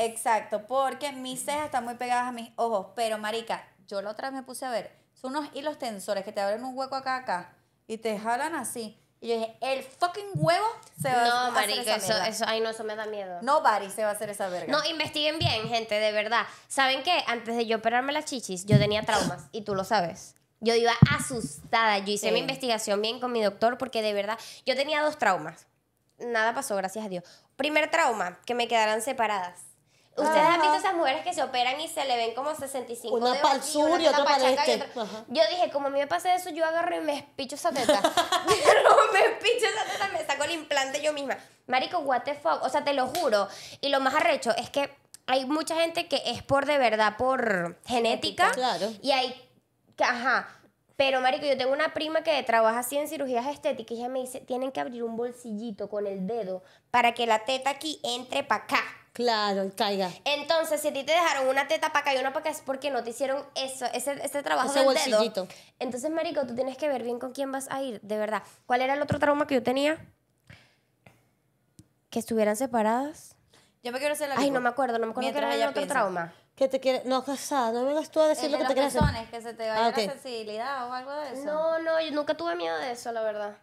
exacto, porque mis cejas están muy pegadas a mis ojos. Pero, marica, yo la otra vez me puse a ver, son unos hilos tensores que te abren un hueco acá, acá. Y te jalan así. Y yo dije, el fucking huevo se va no, a hacer esa eso, eso, ay no, eso me da miedo. no Nobody se va a hacer esa verga. No, investiguen bien, gente, de verdad. ¿Saben qué? Antes de yo operarme las chichis, yo tenía traumas, y tú lo sabes. Yo iba asustada, yo hice mi investigación bien con mi doctor, porque de verdad, yo tenía dos traumas. Nada pasó, gracias a Dios. Primer trauma, que me quedaran separadas. Ustedes han visto esas mujeres que se operan y se le ven como 65 Una para sur y otra para este. Yo dije, como a mí me pasa eso, yo agarro y me espicho esa teta. me espicho esa teta, me saco el implante yo misma. Marico, what the fuck. O sea, te lo juro. Y lo más arrecho es que hay mucha gente que es por de verdad, por genética. Claro. Y hay... ajá. Pero, marico, yo tengo una prima que trabaja así en cirugías estéticas y ella me dice, tienen que abrir un bolsillito con el dedo para que la teta aquí entre para acá. Claro, caiga. Entonces, si a ti te dejaron una teta para acá y una para acá, es porque no te hicieron eso, ese, trabajo del Entonces, marico, tú tienes que ver bien con quién vas a ir, de verdad. ¿Cuál era el otro trauma que yo tenía? Que estuvieran separadas. Yo me quiero hacer la Ay, no me acuerdo, no me acuerdo qué que era el otro trauma. Que te quiere... No, casada, no vengas tú a decir lo que te que se te vaya ah, la sensibilidad o algo de eso. No, no, yo nunca tuve miedo de eso, la verdad.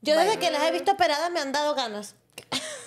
Yo desde que las he visto operadas me han dado ganas.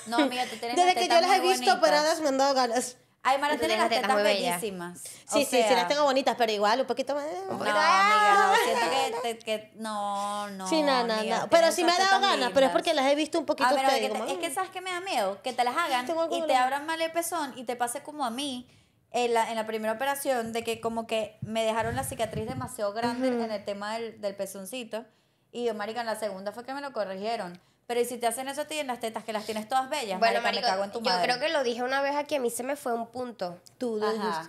No, amiga, tú tienes Desde que yo las he visto operadas me han dado ganas. Ay, Mara las tetas, bellísimas. Sí, sí, sí las tengo bonitas, pero igual un poquito más. No, amiga, no, siento que, que no, no. Sí, nada, nada. Pero sí me ha dado ganas, pero es porque las he visto un poquito. feas. Ah, es que mm". sabes que me da miedo, que te las hagan y te abran mal el pezón y te pase como a mí. En la, en la, primera operación de que como que me dejaron la cicatriz demasiado grande en el tema del, del pezoncito. Y yo, marica, en la segunda fue que me lo corrigieron. Pero y si te hacen eso a ti en las tetas, que las tienes todas bellas, bueno, marica, marico, cago en tu yo madre. Yo creo que lo dije una vez aquí, a mí se me fue un punto. Tú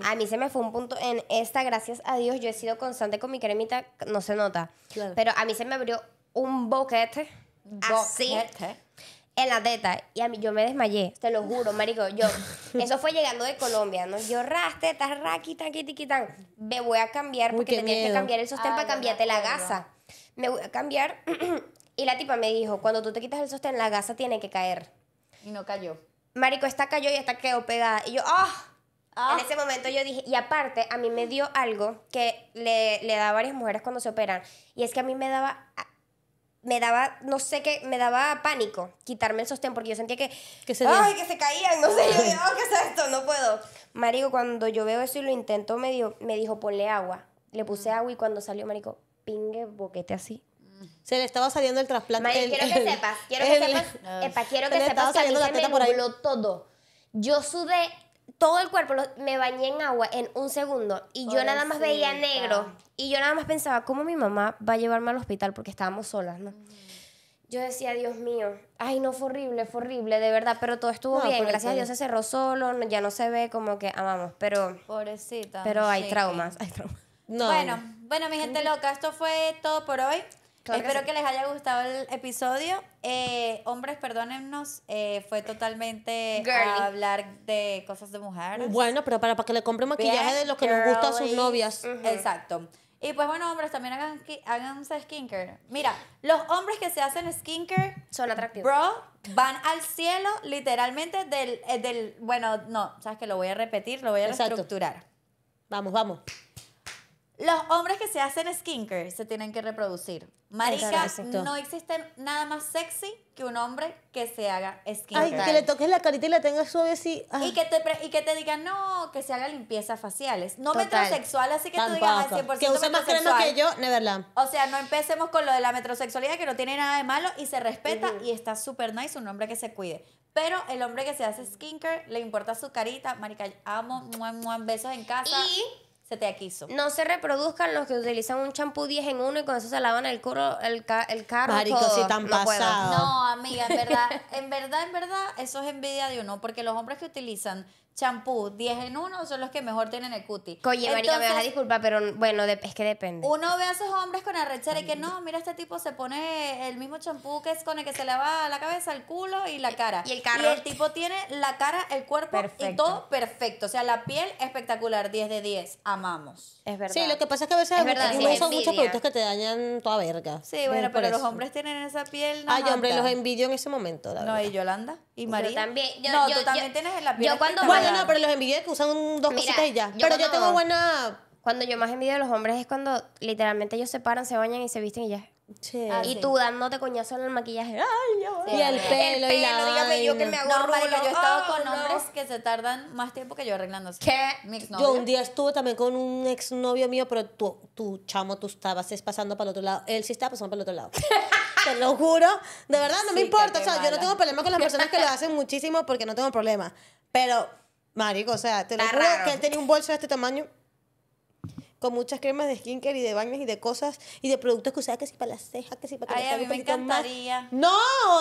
A mí se me fue un punto en esta, gracias a Dios, yo he sido constante con mi cremita, no se nota. Pero a mí se me abrió un boquete, así en la teta y a mí yo me desmayé, te lo juro, marico, yo eso fue llegando de Colombia, no yo ras tetas raqui quitiquitan. me voy a cambiar porque tenías que cambiar el sostén para cambiarte la gasa. Me voy a cambiar Y la tipa me dijo, cuando tú te quitas el sostén, la gasa tiene que caer. Y no cayó. Marico, esta cayó y esta quedó pegada. Y yo, ¡ah! Oh. En ese momento yo dije, y aparte, a mí me dio algo que le, le, da a varias mujeres cuando se operan. Y es que a mí me daba, me daba, no sé qué, me daba pánico quitarme el sostén porque yo sentía que, que se ¡ay, que se caían! No sé, yo dije, oh, ¿qué es esto? No puedo. Marico, cuando yo veo eso y lo intento, me, me dijo, ponle agua. Le puse mm. agua y cuando salió, Marico, pingue boquete así se le estaba saliendo el trasplante. María, quiero que sepas, quiero que sepas, quiero que sepas que a mí la se me nubló todo. Yo sudé todo el cuerpo, me bañé en agua en un segundo y yo nada más veía negro y yo nada más pensaba, ¿cómo mi mamá va a llevarme al hospital? Porque estábamos solas, ¿no? Mm. Yo decía, Dios mío, ay, no, fue horrible, fue horrible, de verdad, pero todo estuvo bien, gracias a Dios se cerró solo, ya no se ve como que amamos, pero... Pobrecita. Pero hay traumas, hay traumas. No. Bueno, bueno, mi gente loca, esto fue todo por hoy. Espero que, les haya gustado el episodio. Eh, hombres, perdónennos. Eh, fue totalmente hablar de cosas de mujeres. Bueno, pero para, para que le compre maquillaje de lo que nos gusta a sus novias. Exacto. Y pues bueno, hombres, también hagan, un skincare. Mira, los hombres que se hacen skincare son atractivos. Bro, van al cielo literalmente del, eh, del bueno, no, sabes que lo voy a repetir, lo voy a estructurar. reestructurar. Vamos, vamos. Los hombres que se hacen skincare se tienen que reproducir. Marica, no existe nada más sexy que un hombre que se haga skincare. Ay, que le toques la carita y la tengas suave así. Ah. Y que, te, y que te digan, no, que se haga limpieza faciales. No metrosexual, así que tú digas 100% Que usa más crema que yo, Neverland. O sea, no empecemos con lo de la metrosexualidad, que no tiene nada de malo y se respeta y está súper nice un hombre que se cuide. Pero el hombre que se hace skincare, le importa su carita. Marica, amo, muan, muan, besos en casa. Y se te No se reproduzcan los que utilizan un champú 10 en uno y con eso se lavan el culo, el, el carro. Marico, tan pasado. No, amiga, en verdad, en verdad, en verdad, eso es envidia de uno, porque los hombres que utilizan champú 10 en 1 son los que mejor tienen el cuti. Oye, Marica, me vas a disculpar, pero bueno, es que depende. Uno ve a esos hombres con arrechera y que no, mira, este tipo se pone el mismo champú que es con el que se lava la cabeza, el culo y la cara. Y el tipo tiene la cara, el cuerpo y todo perfecto. O sea, la piel espectacular, 10 de 10. Amamos. Es verdad. Sí, lo que pasa es que a veces es muchos productos que te dañan toda verga. Sí, bueno, pero, los hombres tienen esa piel. No Ay, hombre, los envidio en ese momento, No, y Yolanda. Y María. Yo también. no, tú también tienes en la piel. cuando bueno, no, pero los envidios que usan dos cositas y ya. pero yo tengo buena. Cuando yo más envidio de los hombres es cuando literalmente ellos se paran, se bañan y se visten y ya. Sí. Ah, y tú dándote coñazo en el maquillaje. Ay, sí. Y el pelo, el pelo y la dígame, yo que me hago no, marica, yo he estado oh, con hombres que se tardan más tiempo que yo arreglándose. ¿Qué? yo un día estuve también con un exnovio mío, pero tú, tu chamo, tú estabas pasando para el otro lado. Él sí estaba pasando para el otro lado. te lo juro. De verdad, no me importa. O sea, yo no tengo problema con las personas que lo hacen muchísimo porque no tengo problema. Pero, marico, o sea, te lo juro que él tenía un bolso de este tamaño con muchas cremas de skincare y de baños y de cosas y de productos que usas que sí para las cejas, que sí para que Ay, a mí me encantaría. No,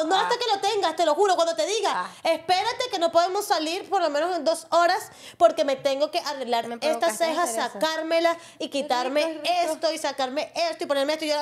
no ah. hasta que lo tengas, te lo juro, cuando te diga, ah. espérate que no podemos salir por lo menos en dos horas porque me tengo que arreglarme estas cejas, sacármelas y quitarme esto y sacarme esto y ponerme esto y yo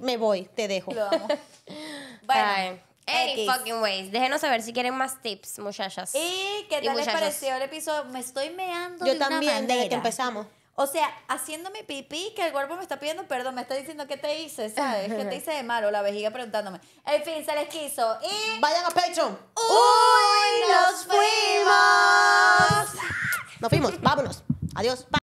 me voy, te dejo. Lo amo. bueno. Any fucking ways. Déjenos saber si quieren más tips, muchachas. ¿Y qué tal les pareció el episodio? Me estoy meando. Yo también, de manera. que empezamos. O sea, haciendo mi pipí que el cuerpo me está pidiendo perdón, me está diciendo qué te hice, ah, ¿sabes? ¿Qué te hice de malo? La vejiga preguntándome. En fin, se les quiso. Y. Vayan a Patreon. ¡Uy! ¡Nos fuimos! Nos fuimos, vámonos. Adiós.